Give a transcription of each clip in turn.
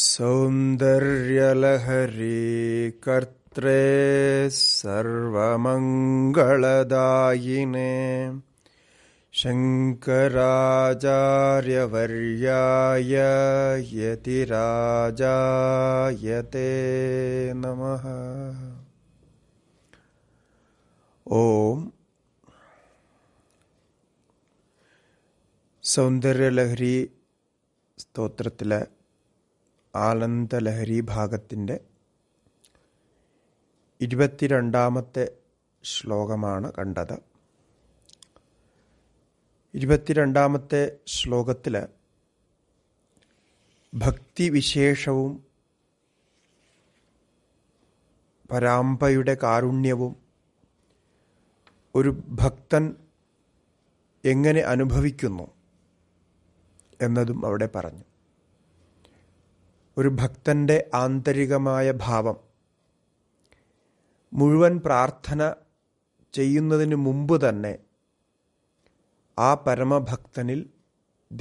सौन्दर्यलहरी कर्त्रे सर्वमङ्गलदायिने शङ्कराचार्यवर्याय यतिराजायते नमः ॐ സൗന്ദര്യലഹരി സ്തോത്രത്തിലെ ആലന്തലഹരി ഭാഗത്തിൻ്റെ ഇരുപത്തിരണ്ടാമത്തെ ശ്ലോകമാണ് കണ്ടത് ഇരുപത്തിരണ്ടാമത്തെ ശ്ലോകത്തിൽ ഭക്തിവിശേഷവും പരാമ്പയുടെ കാരുണ്യവും ഒരു ഭക്തൻ എങ്ങനെ അനുഭവിക്കുന്നു എന്നതും അവിടെ പറഞ്ഞു ഒരു ഭക്തൻ്റെ ആന്തരികമായ ഭാവം മുഴുവൻ പ്രാർത്ഥന ചെയ്യുന്നതിന് മുമ്പ് തന്നെ ആ പരമഭക്തനിൽ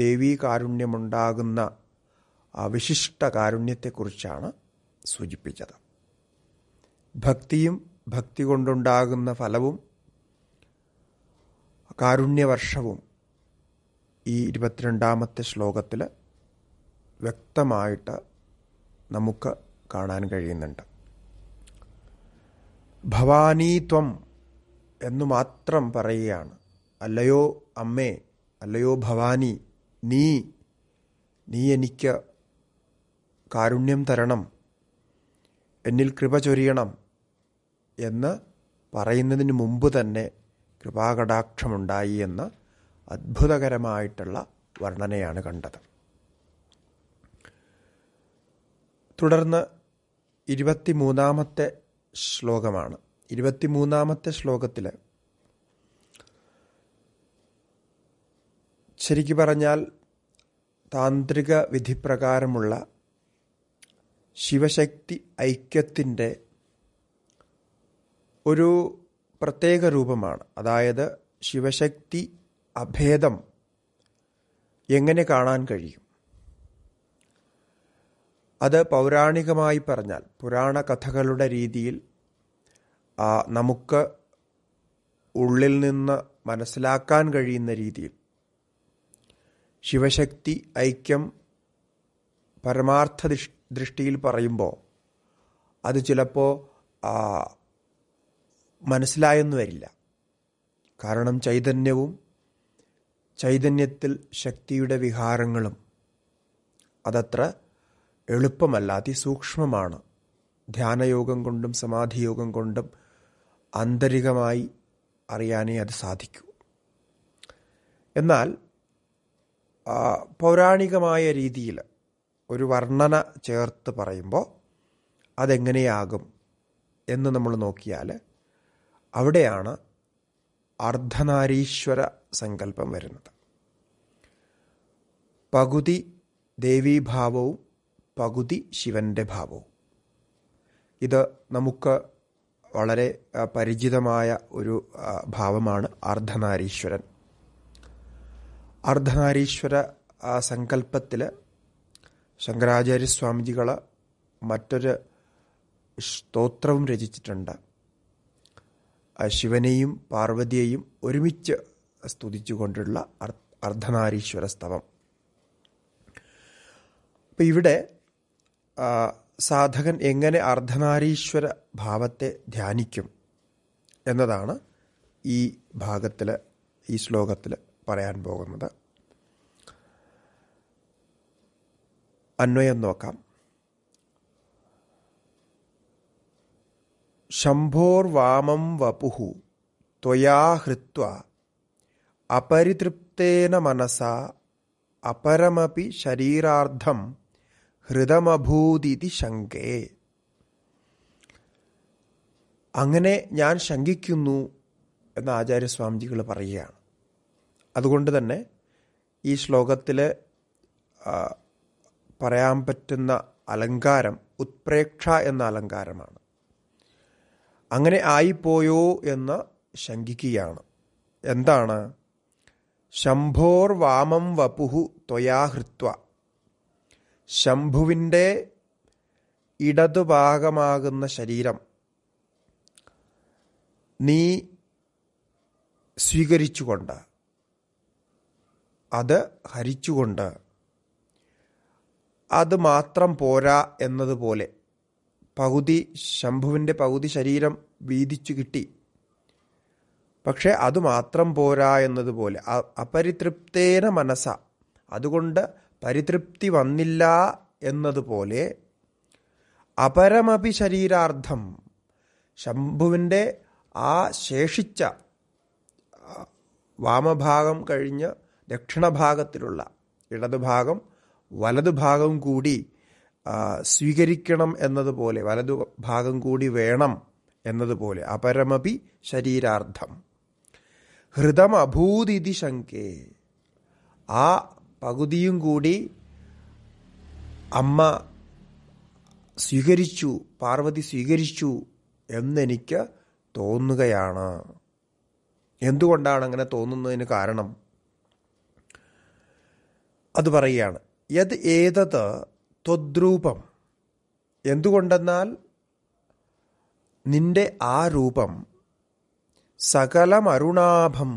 ദേവീകാരുണ്യമുണ്ടാകുന്ന ആ വിശിഷ്ട കാരുണ്യത്തെക്കുറിച്ചാണ് സൂചിപ്പിച്ചത് ഭക്തിയും ഭക്തി കൊണ്ടുണ്ടാകുന്ന ഫലവും കാരുണ്യവർഷവും ഈ ഇരുപത്തിരണ്ടാമത്തെ ശ്ലോകത്തിൽ വ്യക്തമായിട്ട് നമുക്ക് കാണാൻ കഴിയുന്നുണ്ട് ഭവാനീത്വം എന്നു മാത്രം പറയുകയാണ് അല്ലയോ അമ്മേ അല്ലയോ ഭവാനി നീ നീ എനിക്ക് കാരുണ്യം തരണം എന്നിൽ കൃപ ചൊരിയണം എന്ന് പറയുന്നതിന് മുമ്പ് തന്നെ കൃപാകടാക്ഷമുണ്ടായി എന്ന അത്ഭുതകരമായിട്ടുള്ള വർണ്ണനയാണ് കണ്ടത് തുടർന്ന് ഇരുപത്തിമൂന്നാമത്തെ ശ്ലോകമാണ് ഇരുപത്തിമൂന്നാമത്തെ ശ്ലോകത്തിൽ ശരിക്കു പറഞ്ഞാൽ താന്ത്രിക വിധിപ്രകാരമുള്ള ശിവശക്തി ഐക്യത്തിൻ്റെ ഒരു പ്രത്യേക രൂപമാണ് അതായത് ശിവശക്തി അഭേദം എങ്ങനെ കാണാൻ കഴിയും അത് പൗരാണികമായി പറഞ്ഞാൽ പുരാണ കഥകളുടെ രീതിയിൽ നമുക്ക് ഉള്ളിൽ നിന്ന് മനസ്സിലാക്കാൻ കഴിയുന്ന രീതിയിൽ ശിവശക്തി ഐക്യം പരമാർത്ഥ ദൃഷ്ടിയിൽ പറയുമ്പോൾ അത് ചിലപ്പോൾ മനസ്സിലായെന്ന് വരില്ല കാരണം ചൈതന്യവും ചൈതന്യത്തിൽ ശക്തിയുടെ വിഹാരങ്ങളും അതത്ര എളുപ്പമല്ല അതിസൂക്ഷ്മമാണ് ധ്യാനയോഗം കൊണ്ടും സമാധിയോഗം കൊണ്ടും ആന്തരികമായി അറിയാനേ അത് സാധിക്കൂ എന്നാൽ പൗരാണികമായ രീതിയിൽ ഒരു വർണ്ണന ചേർത്ത് പറയുമ്പോൾ അതെങ്ങനെയാകും എന്ന് നമ്മൾ നോക്കിയാൽ അവിടെയാണ് അർദ്ധനാരീശ്വര സങ്കല്പം വരുന്നത് പകുതി ദേവീഭാവവും പകുതി ശിവന്റെ ഭാവവും ഇത് നമുക്ക് വളരെ പരിചിതമായ ഒരു ഭാവമാണ് അർദ്ധനാരീശ്വരൻ അർദ്ധനാരീശ്വര സങ്കല്പത്തിൽ ശങ്കരാചാര്യസ്വാമിജികൾ മറ്റൊരു സ്തോത്രവും രചിച്ചിട്ടുണ്ട് ശിവനെയും പാർവതിയെയും ഒരുമിച്ച് സ്തുതിച്ചുകൊണ്ടുള്ള അർദ്ധനാരീശ്വര സ്തവം അപ്പം ഇവിടെ സാധകൻ എങ്ങനെ അർദ്ധനാരീശ്വര ഭാവത്തെ ധ്യാനിക്കും എന്നതാണ് ഈ ഭാഗത്തിൽ ഈ ശ്ലോകത്തിൽ പറയാൻ പോകുന്നത് അന്വയം നോക്കാം ശംഭോർവാമം വപുഹു ത്വയാ അപരിതൃപ്തേന മനസ അപരമപി ശരീരാർത്ഥം ഹൃദമഭൂതി ശങ്കേ അങ്ങനെ ഞാൻ ശങ്കിക്കുന്നു എന്ന് ആചാര്യസ്വാമിജികൾ പറയുകയാണ് അതുകൊണ്ട് തന്നെ ഈ ശ്ലോകത്തിൽ പറയാൻ പറ്റുന്ന അലങ്കാരം ഉത്പ്രേക്ഷ എന്ന അലങ്കാരമാണ് അങ്ങനെ ആയിപ്പോയോ എന്ന് ശങ്കിക്കുകയാണ് എന്താണ് ശംഭോർ വാമം വപുഹു ത്വയാഹൃത്വ ശംഭുവിൻ്റെ ഇടതുഭാഗമാകുന്ന ശരീരം നീ സ്വീകരിച്ചുകൊണ്ട് അത് ഹരിച്ചുകൊണ്ട് അത് മാത്രം പോരാ എന്നതുപോലെ പകുതി ശംഭുവിൻ്റെ പകുതി ശരീരം വീതിച്ചു കിട്ടി പക്ഷേ അത് മാത്രം പോരാ എന്നതുപോലെ അപരിതൃപ്തേന മനസ്സ അതുകൊണ്ട് പരിതൃപ്തി വന്നില്ല എന്നതുപോലെ അപരമഭി ശരീരാർത്ഥം ശംഭുവിൻ്റെ ആ ശേഷിച്ച വാമഭാഗം കഴിഞ്ഞ് ദക്ഷിണഭാഗത്തിലുള്ള ഇടതുഭാഗം വലതുഭാഗം കൂടി സ്വീകരിക്കണം എന്നതുപോലെ വലതു ഭാഗം കൂടി വേണം എന്നതുപോലെ അപരമഭി ശരീരാർത്ഥം ഹൃതം ശങ്കേ ആ പകുതിയും കൂടി അമ്മ സ്വീകരിച്ചു പാർവതി സ്വീകരിച്ചു എന്നെനിക്ക് തോന്നുകയാണ് എന്തുകൊണ്ടാണ് അങ്ങനെ തോന്നുന്നതിന് കാരണം അത് പറയുകയാണ് യത് ഏതത് ത്വദ്രൂപം എന്തുകൊണ്ടെന്നാൽ നിന്റെ ആ രൂപം സകലമരുണാഭം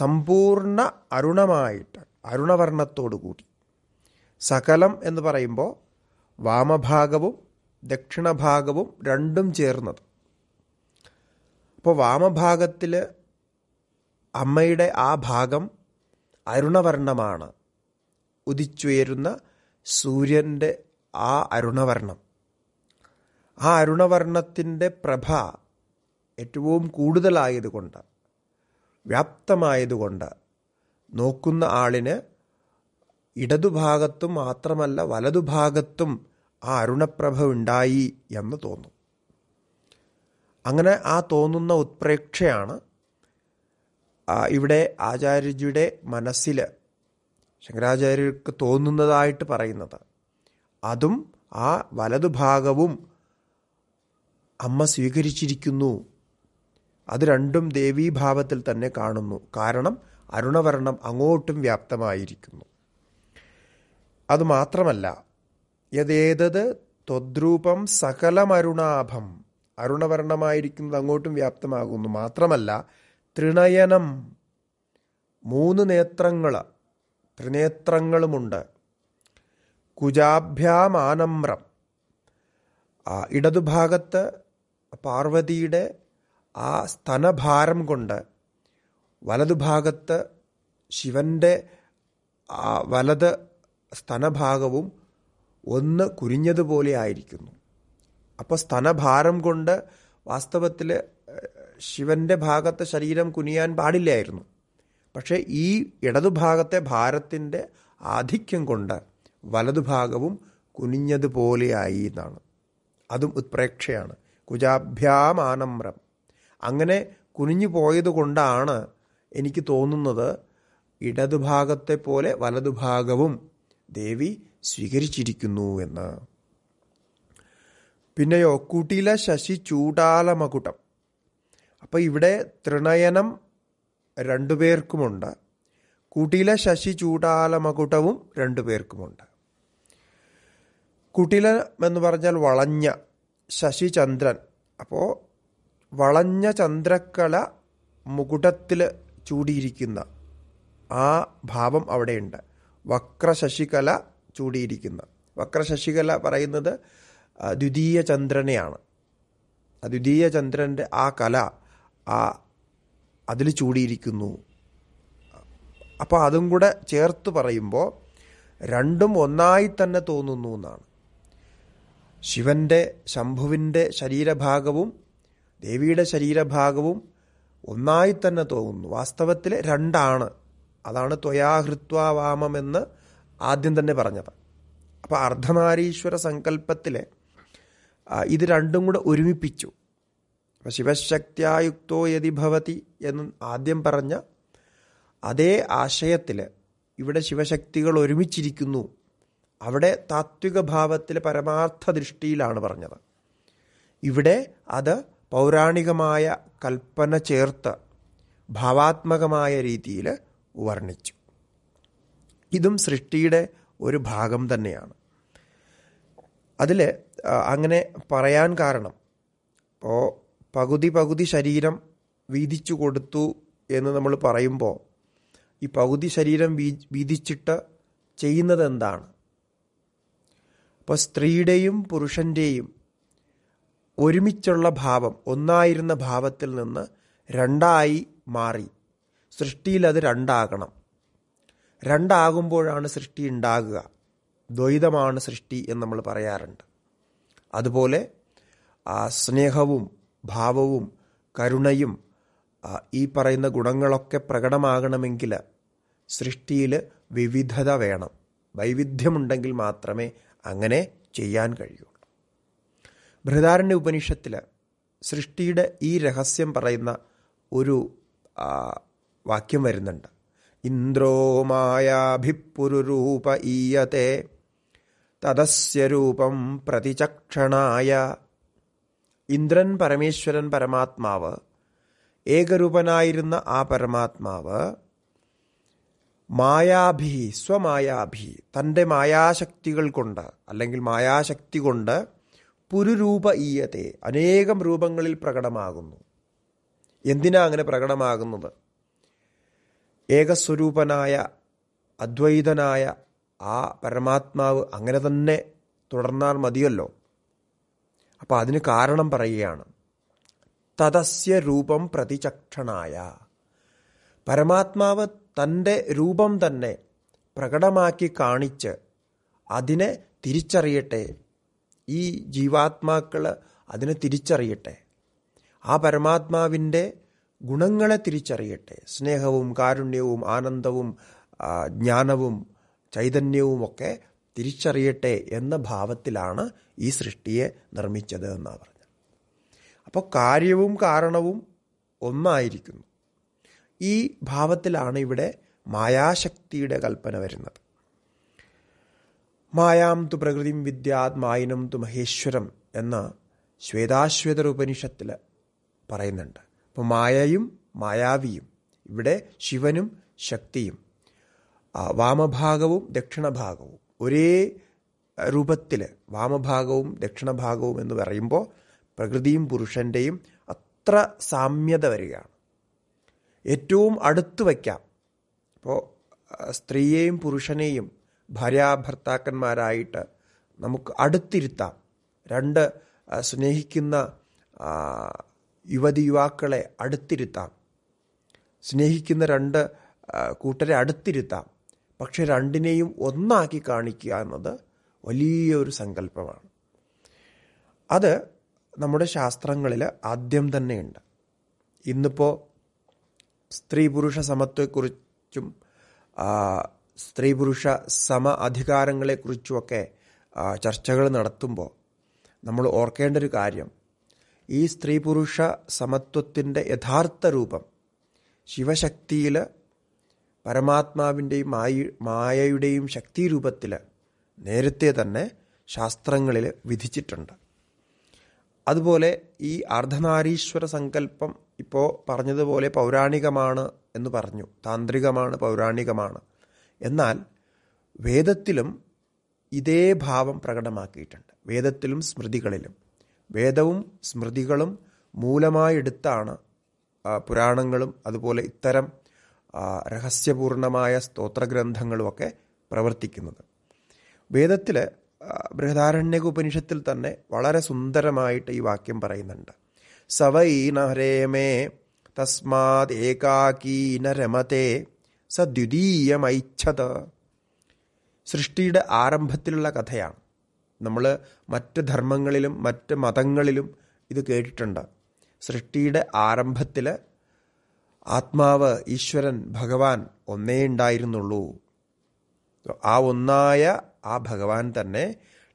സമ്പൂർണ്ണ അരുണമായിട്ട് അരുണവർണ്ണത്തോടുകൂടി സകലം എന്ന് പറയുമ്പോൾ വാമഭാഗവും ദക്ഷിണഭാഗവും രണ്ടും ചേർന്നത് അപ്പോൾ വാമഭാഗത്തിൽ അമ്മയുടെ ആ ഭാഗം അരുണവർണ്ണമാണ് ഉദിച്ചുയരുന്ന സൂര്യൻ്റെ ആ അരുണവർണം ആ അരുണവർണ്ണത്തിൻ്റെ പ്രഭ ഏറ്റവും കൂടുതലായതുകൊണ്ട് വ്യാപ്തമായതുകൊണ്ട് നോക്കുന്ന ആളിന് ഇടതുഭാഗത്തും മാത്രമല്ല വലതുഭാഗത്തും ആ അരുണപ്രഭ ഉണ്ടായി എന്ന് തോന്നും അങ്ങനെ ആ തോന്നുന്ന ഉത്പ്രേക്ഷയാണ് ഇവിടെ ആചാര്യജിയുടെ മനസ്സിൽ ശങ്കരാചാര്യർക്ക് തോന്നുന്നതായിട്ട് പറയുന്നത് അതും ആ വലതുഭാഗവും അമ്മ സ്വീകരിച്ചിരിക്കുന്നു അത് രണ്ടും ദേവീഭാവത്തിൽ തന്നെ കാണുന്നു കാരണം അരുണവർണം അങ്ങോട്ടും വ്യാപ്തമായിരിക്കുന്നു അതുമാത്രമല്ല യതേതത് തദ്രൂപം സകലമരുണാഭം അരുണവർണമായിരിക്കുന്നത് അങ്ങോട്ടും വ്യാപ്തമാകുന്നു മാത്രമല്ല ത്രിണയനം മൂന്ന് നേത്രങ്ങൾ ത്രിനേത്രങ്ങളുമുണ്ട് കുജാഭ്യാമാനമ്രം ഇടതുഭാഗത്ത് പാർവതിയുടെ ആ സ്തനഭാരം കൊണ്ട് വലതുഭാഗത്ത് ശിവന്റെ ആ വലത് സ്തനഭാഗവും ഒന്ന് കുരിഞ്ഞതുപോലെ ആയിരിക്കുന്നു അപ്പോൾ സ്തനഭാരം കൊണ്ട് വാസ്തവത്തിൽ ശിവന്റെ ഭാഗത്ത് ശരീരം കുനിയാൻ പാടില്ലായിരുന്നു പക്ഷേ ഈ ഇടതുഭാഗത്തെ ഭാരത്തിൻ്റെ ആധിക്യം കൊണ്ട് വലതുഭാഗവും കുനിഞ്ഞതുപോലെയായി എന്നാണ് അതും ഉത്പ്രേക്ഷയാണ് കുജാഭ്യാമാനമ്രം അങ്ങനെ കുനിഞ്ഞു പോയതുകൊണ്ടാണ് കൊണ്ടാണ് എനിക്ക് തോന്നുന്നത് ഇടതുഭാഗത്തെ പോലെ വലതുഭാഗവും ദേവി സ്വീകരിച്ചിരിക്കുന്നു എന്ന് പിന്നെയോ കുട്ടില ശശി ചൂടാലമകുട്ടം അപ്പോൾ ഇവിടെ തൃണയനം രണ്ടുപേർക്കുമുണ്ട് കുട്ടില ശശി ചൂടാലമകുട്ടവും രണ്ടുപേർക്കുമുണ്ട് കുട്ടില എന്ന് പറഞ്ഞാൽ വളഞ്ഞ ശശി ചന്ദ്രൻ അപ്പോൾ വളഞ്ഞ ചന്ദ്രക്കല മുകുടത്തിൽ ചൂടിയിരിക്കുന്ന ആ ഭാവം അവിടെയുണ്ട് വക്രശശികല ചൂടിയിരിക്കുന്ന വക്രശശികല പറയുന്നത് ദ്വിതീയ ചന്ദ്രനെയാണ് ആ ദ്വിതീയ ചന്ദ്രൻ്റെ ആ കല ആ അതിൽ ചൂടിയിരിക്കുന്നു അപ്പോൾ അതും കൂടെ ചേർത്ത് പറയുമ്പോൾ രണ്ടും ഒന്നായി തന്നെ തോന്നുന്നു എന്നാണ് ശിവൻ്റെ ശംഭുവിൻ്റെ ശരീരഭാഗവും ദേവിയുടെ ശരീരഭാഗവും ഒന്നായി തന്നെ തോന്നുന്നു വാസ്തവത്തിൽ രണ്ടാണ് അതാണ് ത്വയാഹൃത്വാവാമം എന്ന് ആദ്യം തന്നെ പറഞ്ഞത് അപ്പോൾ അർദ്ധനാരീശ്വര സങ്കല്പത്തിലെ ഇത് രണ്ടും കൂടെ ഒരുമിപ്പിച്ചു അപ്പം ശിവശക്തിയായുക്തോ യതി ഭവതി എന്ന് ആദ്യം പറഞ്ഞ അതേ ആശയത്തിൽ ഇവിടെ ശിവശക്തികൾ ഒരുമിച്ചിരിക്കുന്നു അവിടെ താത്വിക ഭാവത്തിലെ പരമാർത്ഥ ദൃഷ്ടിയിലാണ് പറഞ്ഞത് ഇവിടെ അത് പൗരാണികമായ കൽപ്പന ചേർത്ത് ഭാവാത്മകമായ രീതിയിൽ വർണ്ണിച്ചു ഇതും സൃഷ്ടിയുടെ ഒരു ഭാഗം തന്നെയാണ് അതിൽ അങ്ങനെ പറയാൻ കാരണം ഇപ്പോൾ പകുതി പകുതി ശരീരം വീതിച്ചു കൊടുത്തു എന്ന് നമ്മൾ പറയുമ്പോൾ ഈ പകുതി ശരീരം വീ വീതിച്ചിട്ട് ചെയ്യുന്നത് എന്താണ് അപ്പോൾ സ്ത്രീയുടെയും പുരുഷൻ്റെയും ഒരുമിച്ചുള്ള ഭാവം ഒന്നായിരുന്ന ഭാവത്തിൽ നിന്ന് രണ്ടായി മാറി സൃഷ്ടിയിൽ അത് രണ്ടാകണം രണ്ടാകുമ്പോഴാണ് സൃഷ്ടി ഉണ്ടാകുക ദ്വൈതമാണ് സൃഷ്ടി എന്ന് നമ്മൾ പറയാറുണ്ട് അതുപോലെ ആ സ്നേഹവും ഭാവവും കരുണയും ഈ പറയുന്ന ഗുണങ്ങളൊക്കെ പ്രകടമാകണമെങ്കിൽ സൃഷ്ടിയിൽ വിവിധത വേണം വൈവിധ്യമുണ്ടെങ്കിൽ മാത്രമേ അങ്ങനെ ചെയ്യാൻ കഴിയൂ ബൃഹദാരണ്യ ഉപനിഷത്തിൽ സൃഷ്ടിയുടെ ഈ രഹസ്യം പറയുന്ന ഒരു വാക്യം വരുന്നുണ്ട് ഇന്ദ്രോ മായാഭിപ്പുരുരൂപ ഈയത്തെ തദസ്യ രൂപം പ്രതിചക്ഷണായ ഇന്ദ്രൻ പരമേശ്വരൻ പരമാത്മാവ് ഏകരൂപനായിരുന്ന ആ പരമാത്മാവ് മായാഭി സ്വമായാഭി തൻ്റെ മായാശക്തികൾ കൊണ്ട് അല്ലെങ്കിൽ മായാശക്തി കൊണ്ട് പുരുരൂപ ഈയത്തെ അനേകം രൂപങ്ങളിൽ പ്രകടമാകുന്നു എന്തിനാ അങ്ങനെ പ്രകടമാകുന്നത് ഏകസ്വരൂപനായ അദ്വൈതനായ ആ പരമാത്മാവ് അങ്ങനെ തന്നെ തുടർന്നാൽ മതിയല്ലോ അപ്പോൾ അതിന് കാരണം പറയുകയാണ് തദസ്യ രൂപം പ്രതിചക്ഷണായ പരമാത്മാവ് തൻ്റെ രൂപം തന്നെ പ്രകടമാക്കി കാണിച്ച് അതിനെ തിരിച്ചറിയട്ടെ ഈ ജീവാത്മാക്കൾ അതിനെ തിരിച്ചറിയട്ടെ ആ പരമാത്മാവിൻ്റെ ഗുണങ്ങളെ തിരിച്ചറിയട്ടെ സ്നേഹവും കാരുണ്യവും ആനന്ദവും ജ്ഞാനവും ചൈതന്യവും ഒക്കെ തിരിച്ചറിയട്ടെ എന്ന ഭാവത്തിലാണ് ഈ സൃഷ്ടിയെ നിർമ്മിച്ചത് എന്നാണ് പറഞ്ഞത് അപ്പോൾ കാര്യവും കാരണവും ഒന്നായിരിക്കുന്നു ഈ ഭാവത്തിലാണ് ഇവിടെ മായാശക്തിയുടെ കൽപ്പന വരുന്നത് മായാം തു പ്രകൃതിം വിദ്യാത് തു മഹേശ്വരം എന്ന് ശ്വേതാശ്വേത ഉപനിഷത്തിൽ പറയുന്നുണ്ട് അപ്പോൾ മായയും മായാവിയും ഇവിടെ ശിവനും ശക്തിയും വാമഭാഗവും ദക്ഷിണഭാഗവും ഒരേ രൂപത്തിൽ വാമഭാഗവും ദക്ഷിണഭാഗവും എന്ന് പറയുമ്പോൾ പ്രകൃതിയും പുരുഷൻ്റെയും അത്ര സാമ്യത വരികയാണ് ഏറ്റവും അടുത്ത് വയ്ക്കാം ഇപ്പോൾ സ്ത്രീയെയും പുരുഷനെയും ഭാര്യാഭർത്താക്കന്മാരായിട്ട് നമുക്ക് അടുത്തിരുത്താം രണ്ട് സ്നേഹിക്കുന്ന യുവതി യുവാക്കളെ അടുത്തിരുത്താം സ്നേഹിക്കുന്ന രണ്ട് കൂട്ടരെ അടുത്തിരുത്താം പക്ഷെ രണ്ടിനെയും ഒന്നാക്കി കാണിക്കുക എന്നത് വലിയൊരു സങ്കല്പമാണ് അത് നമ്മുടെ ശാസ്ത്രങ്ങളിൽ ആദ്യം തന്നെയുണ്ട് ഇന്നിപ്പോൾ സ്ത്രീ പുരുഷ സമത്വത്തെക്കുറിച്ചും സ്ത്രീപുരുഷ സമ അധികാരങ്ങളെക്കുറിച്ചുമൊക്കെ ചർച്ചകൾ നടത്തുമ്പോൾ നമ്മൾ ഓർക്കേണ്ട ഒരു കാര്യം ഈ സ്ത്രീ പുരുഷ സമത്വത്തിൻ്റെ യഥാർത്ഥ രൂപം ശിവശക്തിയിൽ പരമാത്മാവിൻ്റെയും മായ മായയുടെയും ശക്തി രൂപത്തിൽ നേരത്തെ തന്നെ ശാസ്ത്രങ്ങളിൽ വിധിച്ചിട്ടുണ്ട് അതുപോലെ ഈ അർദ്ധനാരീശ്വര സങ്കല്പം ഇപ്പോൾ പറഞ്ഞതുപോലെ പൗരാണികമാണ് എന്ന് പറഞ്ഞു താന്ത്രികമാണ് പൗരാണികമാണ് എന്നാൽ വേദത്തിലും ഇതേ ഭാവം പ്രകടമാക്കിയിട്ടുണ്ട് വേദത്തിലും സ്മൃതികളിലും വേദവും സ്മൃതികളും മൂലമായെടുത്താണ് പുരാണങ്ങളും അതുപോലെ ഇത്തരം രഹസ്യപൂർണമായ സ്തോത്രഗ്രന്ഥങ്ങളുമൊക്കെ പ്രവർത്തിക്കുന്നത് വേദത്തിൽ ബൃഹദാരണ്യ ഉപനിഷത്തിൽ തന്നെ വളരെ സുന്ദരമായിട്ട് ഈ വാക്യം പറയുന്നുണ്ട് സവൈ നഹരേമേ തസ്മാത് ഏകാകീ നരമതേ സദ്വിതീയമൈച്ഛത സൃഷ്ടിയുടെ ആരംഭത്തിലുള്ള കഥയാണ് നമ്മൾ മറ്റ് ധർമ്മങ്ങളിലും മറ്റ് മതങ്ങളിലും ഇത് കേട്ടിട്ടുണ്ട് സൃഷ്ടിയുടെ ആരംഭത്തിൽ ആത്മാവ് ഈശ്വരൻ ഭഗവാൻ ഒന്നേ ഉണ്ടായിരുന്നുള്ളൂ ആ ഒന്നായ ആ ഭഗവാൻ തന്നെ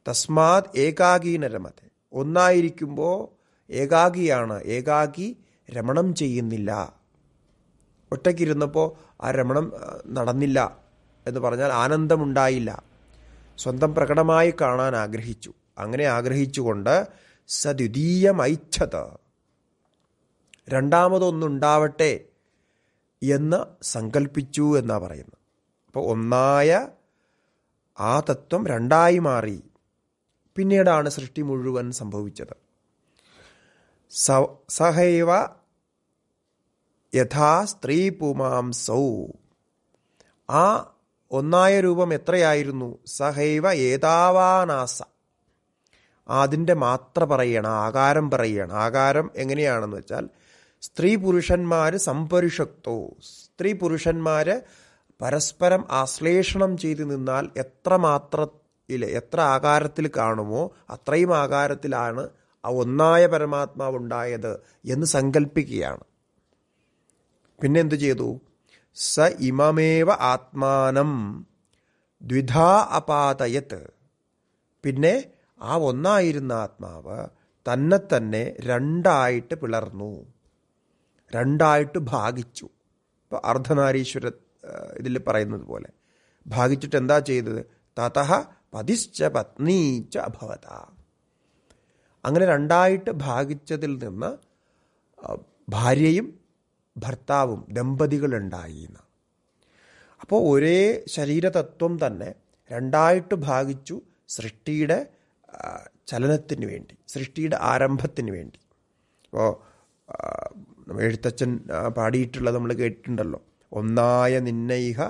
തസ്മാത് ഏകാകീന രമത്തെ ഒന്നായിരിക്കുമ്പോൾ ഏകാകിയാണ് ഏകാകി രമണം ചെയ്യുന്നില്ല ഒറ്റയ്ക്കിരുന്നപ്പോൾ ആ രമണം നടന്നില്ല എന്ന് പറഞ്ഞാൽ ആനന്ദമുണ്ടായില്ല സ്വന്തം പ്രകടമായി കാണാൻ ആഗ്രഹിച്ചു അങ്ങനെ ആഗ്രഹിച്ചുകൊണ്ട് സദ്വിതീയമൈച്ഛത രണ്ടാമതൊന്നുണ്ടാവട്ടെ എന്ന് സങ്കല്പിച്ചു എന്നാണ് പറയുന്നത് അപ്പോൾ ഒന്നായ ആ തത്വം രണ്ടായി മാറി പിന്നീടാണ് സൃഷ്ടി മുഴുവൻ സംഭവിച്ചത് സഹൈവ യഥാ സ്ത്രീ പുമാംസൗ ആ ഒന്നായ രൂപം എത്രയായിരുന്നു സഹൈവ ഏതാവാനാസ അതിൻ്റെ മാത്ര പറയണം ആകാരം പറയണം ആകാരം എങ്ങനെയാണെന്ന് വെച്ചാൽ സ്ത്രീ പുരുഷന്മാർ സംപരിഷക്തോ സ്ത്രീ പുരുഷന്മാർ പരസ്പരം ആശ്ലേഷണം ചെയ്ത് നിന്നാൽ എത്ര മാത്രത്തിൽ എത്ര ആകാരത്തിൽ കാണുമോ അത്രയും ആകാരത്തിലാണ് ആ ഒന്നായ പരമാത്മാവ് ഉണ്ടായത് എന്ന് സങ്കല്പിക്കുകയാണ് പിന്നെ എന്തു ചെയ്തു സ ഇമമേവ ആത്മാനം ദ്വിധാ അപാതയത് പിന്നെ ആ ഒന്നായിരുന്ന ആത്മാവ് തന്നെ തന്നെ രണ്ടായിട്ട് പിളർന്നു രണ്ടായിട്ട് ഭാഗിച്ചു ഇപ്പോൾ അർദ്ധനാരീശ്വര ഇതിൽ പറയുന്നത് പോലെ ഭാഗിച്ചിട്ട് എന്താ ചെയ്തത് തതഹ പതിശ്ച പത്നീച്ച അഭവത അങ്ങനെ രണ്ടായിട്ട് ഭാഗിച്ചതിൽ നിന്ന് ഭാര്യയും ഭർത്താവും ദമ്പതികളുണ്ടായിന്ന് അപ്പോൾ ഒരേ ശരീരതത്വം തന്നെ രണ്ടായിട്ട് ഭാഗിച്ചു സൃഷ്ടിയുടെ ചലനത്തിന് വേണ്ടി സൃഷ്ടിയുടെ ആരംഭത്തിന് വേണ്ടി അപ്പോൾ എഴുത്തച്ഛൻ പാടിയിട്ടുള്ളത് നമ്മൾ കേട്ടിട്ടുണ്ടല്ലോ ഒന്നായ നിന്നയിഹ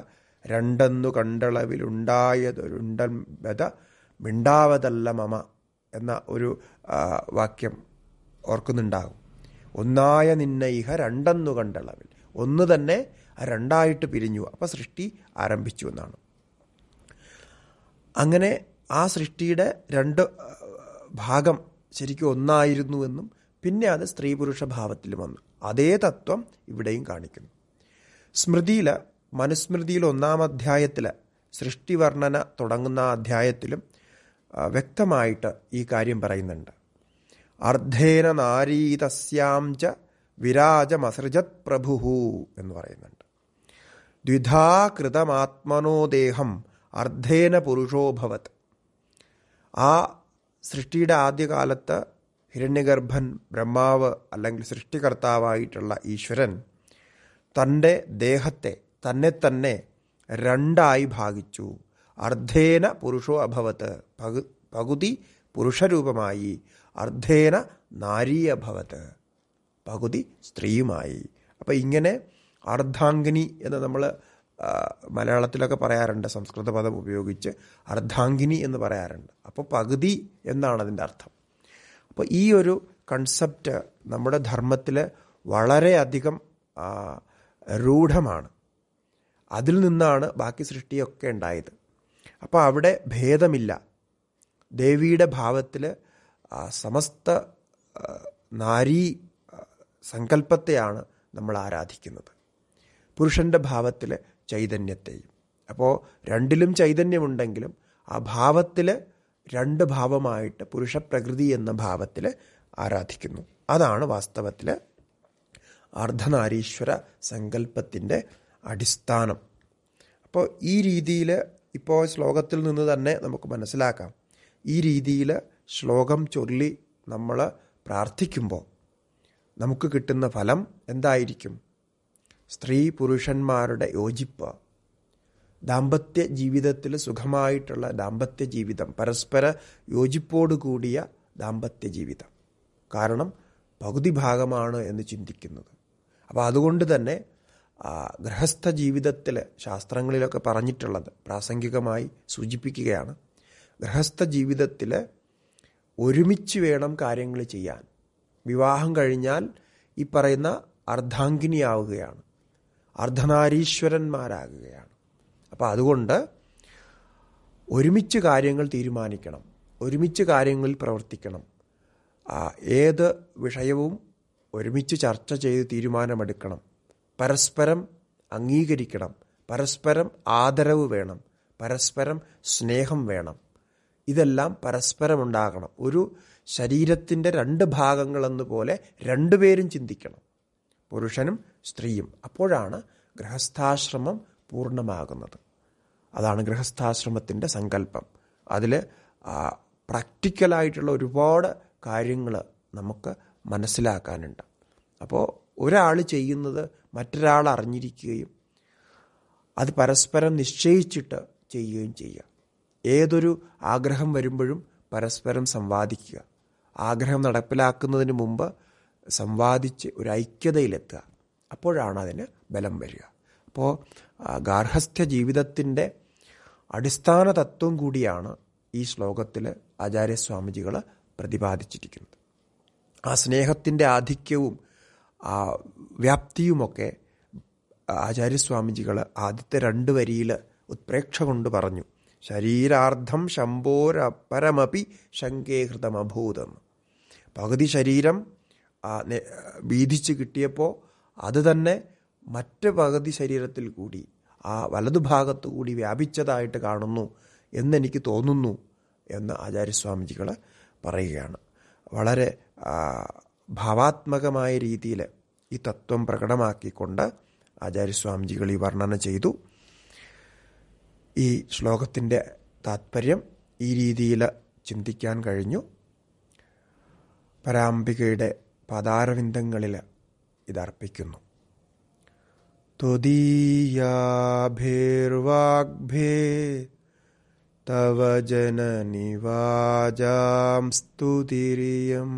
രണ്ടെന്നു കണ്ടളവിലുണ്ടായതൊരുണ്ടത മിണ്ടാവതല്ല മമ എന്ന ഒരു വാക്യം ഓർക്കുന്നുണ്ടാകും ഒന്നായ നിന്നെ ഇഹ രണ്ടെന്നു കണ്ടളവിൽ ഒന്ന് തന്നെ രണ്ടായിട്ട് പിരിഞ്ഞു അപ്പോൾ സൃഷ്ടി ആരംഭിച്ചു എന്നാണ് അങ്ങനെ ആ സൃഷ്ടിയുടെ രണ്ട് ഭാഗം ശരിക്കും ഒന്നായിരുന്നുവെന്നും പിന്നെ അത് സ്ത്രീ പുരുഷ ഭാവത്തിൽ വന്നു അതേ തത്വം ഇവിടെയും കാണിക്കുന്നു സ്മൃതിയിൽ മനുസ്മൃതിയിൽ ഒന്നാം അധ്യായത്തിൽ സൃഷ്ടിവർണ്ണന തുടങ്ങുന്ന അധ്യായത്തിലും വ്യക്തമായിട്ട് ഈ കാര്യം പറയുന്നുണ്ട് അർദ്ധേന നാരീതസ്യാം ച വിരാജമസൃജത് പ്രഭു എന്ന് പറയുന്നുണ്ട് ദ്വിധാകൃതമാത്മനോദേഹം അർദ്ധേന പുരുഷോഭവത് ആ സൃഷ്ടിയുടെ ആദ്യകാലത്ത് ഹിരണ്യഗർഭൻ ബ്രഹ്മാവ് അല്ലെങ്കിൽ സൃഷ്ടികർത്താവായിട്ടുള്ള ഈശ്വരൻ തൻ്റെ ദേഹത്തെ തന്നെ തന്നെ രണ്ടായി ഭാഗിച്ചു അർദ്ധേന പുരുഷോ അഭവത്ത് പകുതി പുരുഷരൂപമായി അർദ്ധേന നാരീയഭവത്ത് പകുതി സ്ത്രീയുമായി അപ്പോൾ ഇങ്ങനെ അർദ്ധാംഗിനി എന്ന് നമ്മൾ മലയാളത്തിലൊക്കെ പറയാറുണ്ട് സംസ്കൃത പദം ഉപയോഗിച്ച് അർദ്ധാംഗിനി എന്ന് പറയാറുണ്ട് അപ്പോൾ പകുതി എന്നാണ് അതിൻ്റെ അർത്ഥം അപ്പോൾ ഈ ഒരു കൺസെപ്റ്റ് നമ്മുടെ ധർമ്മത്തിൽ വളരെയധികം രൂഢമാണ് അതിൽ നിന്നാണ് ബാക്കി സൃഷ്ടിയൊക്കെ ഉണ്ടായത് അപ്പോൾ അവിടെ ഭേദമില്ല ദേവിയുടെ ഭാവത്തിൽ ആ സമസ്ത നാരീ സങ്കല്പത്തെയാണ് നമ്മൾ ആരാധിക്കുന്നത് പുരുഷൻ്റെ ഭാവത്തിലെ ചൈതന്യത്തെയും അപ്പോൾ രണ്ടിലും ചൈതന്യമുണ്ടെങ്കിലും ആ ഭാവത്തിൽ രണ്ട് ഭാവമായിട്ട് പുരുഷപ്രകൃതി എന്ന ഭാവത്തിൽ ആരാധിക്കുന്നു അതാണ് വാസ്തവത്തിൽ അർദ്ധനാരീശ്വര സങ്കല്പത്തിൻ്റെ അടിസ്ഥാനം അപ്പോൾ ഈ രീതിയിൽ ഇപ്പോൾ ശ്ലോകത്തിൽ നിന്ന് തന്നെ നമുക്ക് മനസ്സിലാക്കാം ഈ രീതിയിൽ ശ്ലോകം ചൊല്ലി നമ്മൾ പ്രാർത്ഥിക്കുമ്പോൾ നമുക്ക് കിട്ടുന്ന ഫലം എന്തായിരിക്കും സ്ത്രീ പുരുഷന്മാരുടെ യോജിപ്പ് ദാമ്പത്യ ജീവിതത്തിൽ സുഖമായിട്ടുള്ള ദാമ്പത്യ ജീവിതം പരസ്പര യോജിപ്പോടുകൂടിയ ദാമ്പത്യ ജീവിതം കാരണം പകുതി ഭാഗമാണ് എന്ന് ചിന്തിക്കുന്നത് അപ്പോൾ അതുകൊണ്ട് തന്നെ ഗൃഹസ്ഥ ജീവിതത്തിൽ ശാസ്ത്രങ്ങളിലൊക്കെ പറഞ്ഞിട്ടുള്ളത് പ്രാസംഗികമായി സൂചിപ്പിക്കുകയാണ് ഗൃഹസ്ഥ ജീവിതത്തിൽ ഒരുമിച്ച് വേണം കാര്യങ്ങൾ ചെയ്യാൻ വിവാഹം കഴിഞ്ഞാൽ ഈ പറയുന്ന അർദ്ധാംഗിനിയാവുകയാണ് അർദ്ധനാരീശ്വരന്മാരാകുകയാണ് അപ്പം അതുകൊണ്ട് ഒരുമിച്ച് കാര്യങ്ങൾ തീരുമാനിക്കണം ഒരുമിച്ച് കാര്യങ്ങളിൽ പ്രവർത്തിക്കണം ഏത് വിഷയവും ഒരുമിച്ച് ചർച്ച ചെയ്ത് തീരുമാനമെടുക്കണം പരസ്പരം അംഗീകരിക്കണം പരസ്പരം ആദരവ് വേണം പരസ്പരം സ്നേഹം വേണം ഇതെല്ലാം പരസ്പരമുണ്ടാകണം ഒരു ശരീരത്തിൻ്റെ രണ്ട് ഭാഗങ്ങളെന്ന് പോലെ രണ്ടുപേരും ചിന്തിക്കണം പുരുഷനും സ്ത്രീയും അപ്പോഴാണ് ഗൃഹസ്ഥാശ്രമം പൂർണ്ണമാകുന്നത് അതാണ് ഗൃഹസ്ഥാശ്രമത്തിൻ്റെ സങ്കല്പം അതിൽ പ്രാക്ടിക്കലായിട്ടുള്ള ഒരുപാട് കാര്യങ്ങൾ നമുക്ക് മനസ്സിലാക്കാനുണ്ട് അപ്പോൾ ഒരാൾ ചെയ്യുന്നത് മറ്റൊരാൾ അറിഞ്ഞിരിക്കുകയും അത് പരസ്പരം നിശ്ചയിച്ചിട്ട് ചെയ്യുകയും ചെയ്യുക ഏതൊരു ആഗ്രഹം വരുമ്പോഴും പരസ്പരം സംവാദിക്കുക ആഗ്രഹം നടപ്പിലാക്കുന്നതിന് മുമ്പ് സംവാദിച്ച് ഒരു ഐക്യതയിലെത്തുക അപ്പോഴാണ് അതിന് ബലം വരിക അപ്പോൾ ഗാർഹസ്ഥ്യ ജീവിതത്തിൻ്റെ അടിസ്ഥാന തത്വം കൂടിയാണ് ഈ ശ്ലോകത്തിൽ ആചാര്യസ്വാമിജികൾ പ്രതിപാദിച്ചിരിക്കുന്നത് ആ സ്നേഹത്തിൻ്റെ ആധിക്യവും ആ വ്യാപ്തിയുമൊക്കെ ആചാര്യസ്വാമിജികൾ ആദ്യത്തെ രണ്ട് വരിയിൽ ഉത്പ്രേക്ഷ കൊണ്ട് പറഞ്ഞു ശരീരാർത്ഥം ശംഭോരപരമപി ശങ്കേഹൃതമഭൂതെന്ന് പകുതി ശരീരം വീതിച്ച് കിട്ടിയപ്പോൾ അത് തന്നെ മറ്റ് പകുതി ശരീരത്തിൽ കൂടി ആ വലതുഭാഗത്തു കൂടി വ്യാപിച്ചതായിട്ട് കാണുന്നു എന്നെനിക്ക് തോന്നുന്നു എന്ന് ആചാര്യസ്വാമിജികൾ പറയുകയാണ് വളരെ ഭാവാത്മകമായ രീതിയിൽ ഈ തത്വം പ്രകടമാക്കിക്കൊണ്ട് ആചാര്യസ്വാമിജികൾ ഈ വർണ്ണന ചെയ്തു ഈ ശ്ലോകത്തിൻ്റെ താത്പര്യം ഈ രീതിയിൽ ചിന്തിക്കാൻ കഴിഞ്ഞു പരാംബികയുടെ പദാരവിന്ദങ്ങളിൽ ഇതർപ്പിക്കുന്നു തുദീയാഭിർവാഗ്ഭേ തവ ജനനിവാജാം സ്തുതിരിയം